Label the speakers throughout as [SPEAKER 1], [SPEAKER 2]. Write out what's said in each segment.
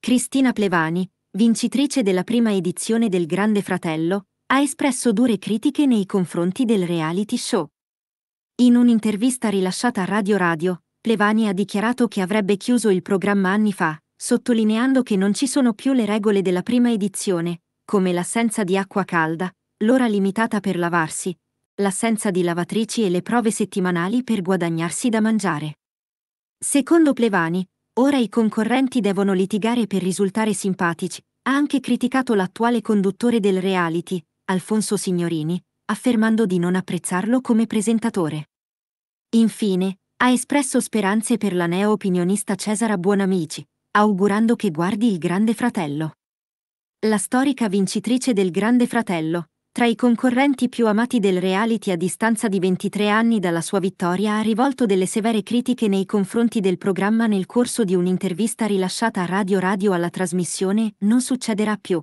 [SPEAKER 1] Cristina Plevani, vincitrice della prima edizione del Grande Fratello, ha espresso dure critiche nei confronti del reality show. In un'intervista rilasciata a Radio Radio, Plevani ha dichiarato che avrebbe chiuso il programma anni fa, sottolineando che non ci sono più le regole della prima edizione, come l'assenza di acqua calda, l'ora limitata per lavarsi, l'assenza di lavatrici e le prove settimanali per guadagnarsi da mangiare. Secondo Plevani, Ora i concorrenti devono litigare per risultare simpatici, ha anche criticato l'attuale conduttore del reality, Alfonso Signorini, affermando di non apprezzarlo come presentatore. Infine, ha espresso speranze per la neo-opinionista Cesara Buonamici, augurando che guardi il Grande Fratello. La storica vincitrice del Grande Fratello, tra i concorrenti più amati del reality a distanza di 23 anni dalla sua vittoria ha rivolto delle severe critiche nei confronti del programma nel corso di un'intervista rilasciata a Radio Radio alla trasmissione Non succederà più.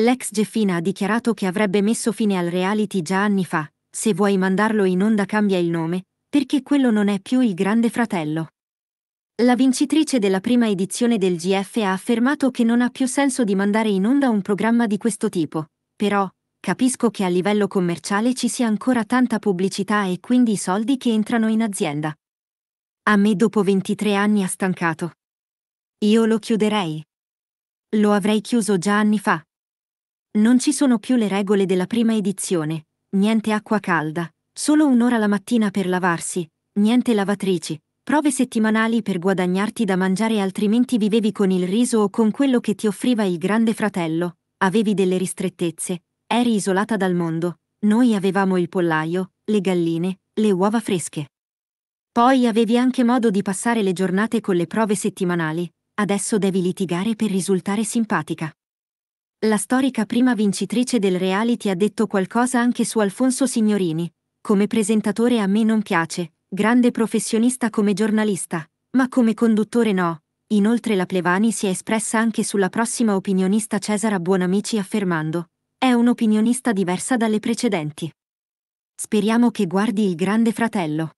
[SPEAKER 1] L'ex Jeffina ha dichiarato che avrebbe messo fine al reality già anni fa, se vuoi mandarlo in onda cambia il nome, perché quello non è più il grande fratello. La vincitrice della prima edizione del GF ha affermato che non ha più senso di mandare in onda un programma di questo tipo, però, Capisco che a livello commerciale ci sia ancora tanta pubblicità e quindi i soldi che entrano in azienda. A me dopo 23 anni ha stancato. Io lo chiuderei. Lo avrei chiuso già anni fa. Non ci sono più le regole della prima edizione, niente acqua calda, solo un'ora la mattina per lavarsi, niente lavatrici, prove settimanali per guadagnarti da mangiare altrimenti vivevi con il riso o con quello che ti offriva il grande fratello, avevi delle ristrettezze, Eri isolata dal mondo, noi avevamo il pollaio, le galline, le uova fresche. Poi avevi anche modo di passare le giornate con le prove settimanali, adesso devi litigare per risultare simpatica. La storica prima vincitrice del reality ha detto qualcosa anche su Alfonso Signorini. Come presentatore a me non piace, grande professionista come giornalista, ma come conduttore no. Inoltre la Plevani si è espressa anche sulla prossima opinionista Cesara Buonamici affermando è un'opinionista diversa dalle precedenti. Speriamo che guardi il Grande Fratello.